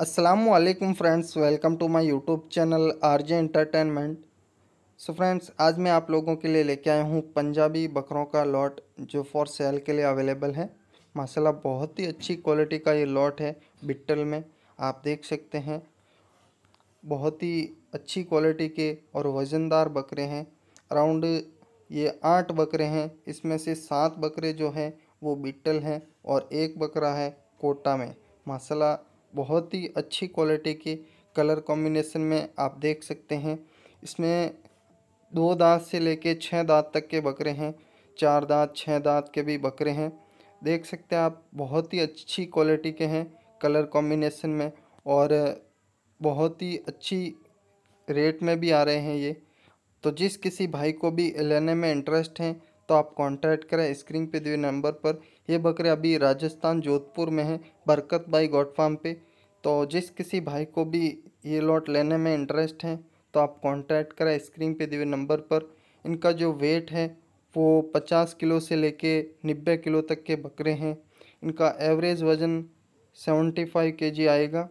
Aslam friends welcome to my YouTube channel RJ entertainment so friends आज मैं आप लोगों के लिए लेके आया हूँ पंजाबी बकरों का लॉट जो फॉर सेल के लिए अवेलेबल है माशाल्लाह बहुत ही अच्छी क्वालिटी का ये लॉट है बिट्टल में आप देख सकते हैं बहुत ही अच्छी क्वालिटी के और वज़नदार बकरे हैं अराउंड ये आठ बकरे हैं इसमें से सात बकरे जो हैं वो बिट्टल हैं और एक बकरा है कोटा में माशाला बहुत ही अच्छी क्वालिटी की कलर कॉम्बिनेशन में आप देख सकते हैं इसमें दो दांत से लेके छः दांत तक के बकरे हैं चार दांत छः दांत के भी बकरे हैं देख सकते हैं आप बहुत ही अच्छी क्वालिटी के हैं कलर कॉम्बिनेशन में और बहुत ही अच्छी रेट में भी आ रहे हैं ये तो जिस किसी भाई को भी लेने में इंटरेस्ट हैं तो आप कॉन्टैक्ट करें स्क्रीन पे दिए नंबर पर ये बकरे अभी राजस्थान जोधपुर में हैं बरकत भाई गॉड फार्म पे तो जिस किसी भाई को भी ये लॉट लेने में इंटरेस्ट है तो आप कॉन्टैक्ट करें स्क्रीन पे दिए नंबर पर इनका जो वेट है वो पचास किलो से लेके नब्बे किलो तक के बकरे हैं इनका एवरेज वज़न सेवेंटी फाइव के जी आएगा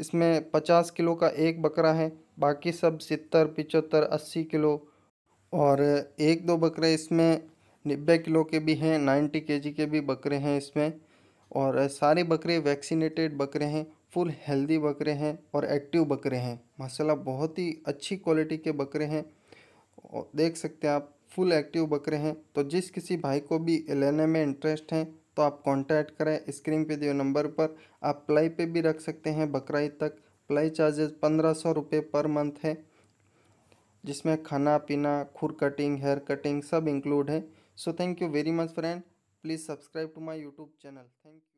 इसमें पचास किलो का एक बकरा है बाकी सब सत्तर पिचहत्तर अस्सी किलो और एक दो बकरे इसमें नब्बे किलो के भी हैं नाइन्टी के के भी बकरे हैं इसमें और सारे बकरे वैक्सीनेटेड बकरे हैं फुल हेल्दी बकरे हैं और एक्टिव बकरे हैं माशाल्लाह बहुत ही अच्छी क्वालिटी के बकरे हैं और देख सकते हैं आप फुल एक्टिव बकरे हैं तो जिस किसी भाई को भी लेने में इंटरेस्ट हैं तो आप कांटेक्ट करें स्क्रीन पे दिए नंबर पर आप प्लाई पे भी रख सकते हैं बकराई तक प्लाई चार्जेस पंद्रह सौ रुपये पर मंथ है जिसमें खाना पीना खुर कटिंग हेयर कटिंग सब इंक्लूड है so thank you very much friend please subscribe to my YouTube channel thank you